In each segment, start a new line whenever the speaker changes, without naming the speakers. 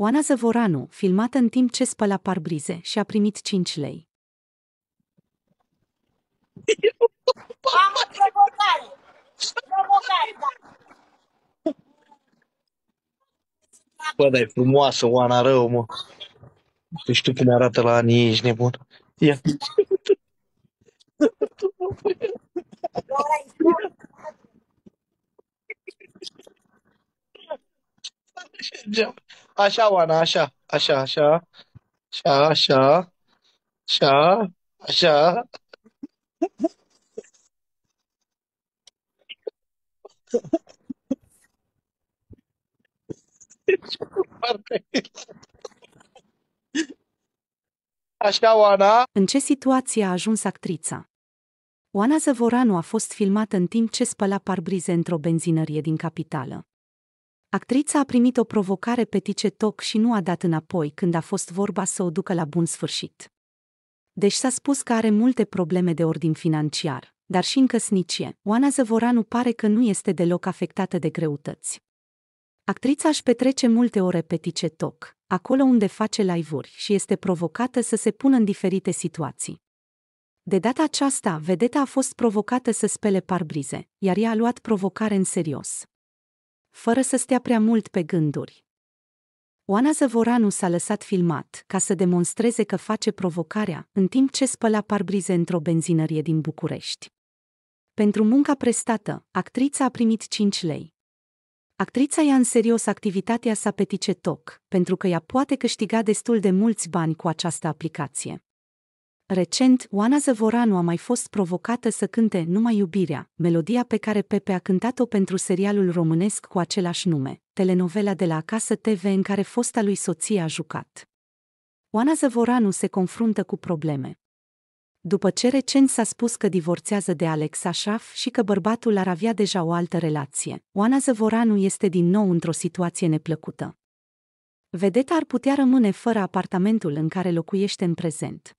Oana Zăvoranu, filmată în timp ce spăla parbrize și a primit 5 lei. Bă, dar e frumoasă, Oana, rău, mă. Nu știu cum arată la anii, ești nebun. Ia. Geam. Așa, Oana, așa, așa, așa, așa, așa, așa, așa. Așa, Oana, În ce situație a ajuns actrița? Oana Zăvoranu a fost filmată în timp ce spăla parbrize într-o benzinărie din capitală. Actrița a primit o provocare pe TikTok și nu a dat înapoi când a fost vorba să o ducă la bun sfârșit. Deși s-a spus că are multe probleme de ordin financiar, dar și în căsnicie, Oana Zăvoranu pare că nu este deloc afectată de greutăți. Actrița își petrece multe ore pe TikTok, acolo unde face live-uri și este provocată să se pună în diferite situații. De data aceasta, vedeta a fost provocată să spele parbrize, iar ea a luat provocare în serios fără să stea prea mult pe gânduri. Oana Zăvoranu s-a lăsat filmat ca să demonstreze că face provocarea în timp ce spăla parbrize într-o benzinărie din București. Pentru munca prestată, actrița a primit 5 lei. Actrița ia în serios activitatea sa pe TikTok, pentru că ea poate câștiga destul de mulți bani cu această aplicație. Recent, Oana Zăvoranu a mai fost provocată să cânte Numai iubirea, melodia pe care Pepe a cântat-o pentru serialul românesc cu același nume, telenovela de la Acasă TV în care fosta lui soție a jucat. Oana Zăvoranu se confruntă cu probleme. După ce recent s-a spus că divorțează de Alex Așaf și că bărbatul ar avea deja o altă relație, Oana Zăvoranu este din nou într-o situație neplăcută. Vedeta ar putea rămâne fără apartamentul în care locuiește în prezent.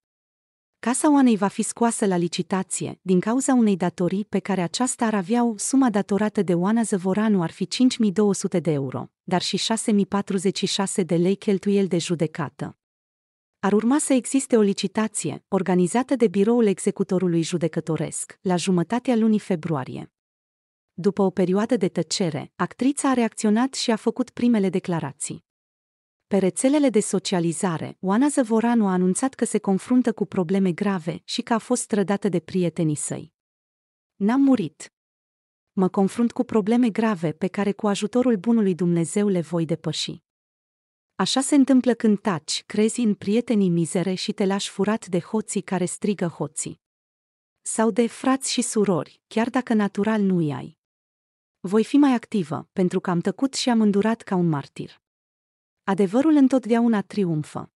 Casa Oanei va fi scoasă la licitație, din cauza unei datorii pe care aceasta ar avea o suma datorată de Oana Zăvoranu ar fi 5200 de euro, dar și 6046 de lei cheltuieli de judecată. Ar urma să existe o licitație, organizată de biroul executorului judecătoresc, la jumătatea lunii februarie. După o perioadă de tăcere, actrița a reacționat și a făcut primele declarații. Pe rețelele de socializare, Oana Zăvoranu a anunțat că se confruntă cu probleme grave și că a fost trădată de prietenii săi. N-am murit. Mă confrunt cu probleme grave pe care cu ajutorul bunului Dumnezeu le voi depăși. Așa se întâmplă când taci, crezi în prietenii mizere și te lași furat de hoții care strigă hoții. Sau de frați și surori, chiar dacă natural nu-i ai. Voi fi mai activă, pentru că am tăcut și am îndurat ca un martir. Adevărul întotdeauna triumfă.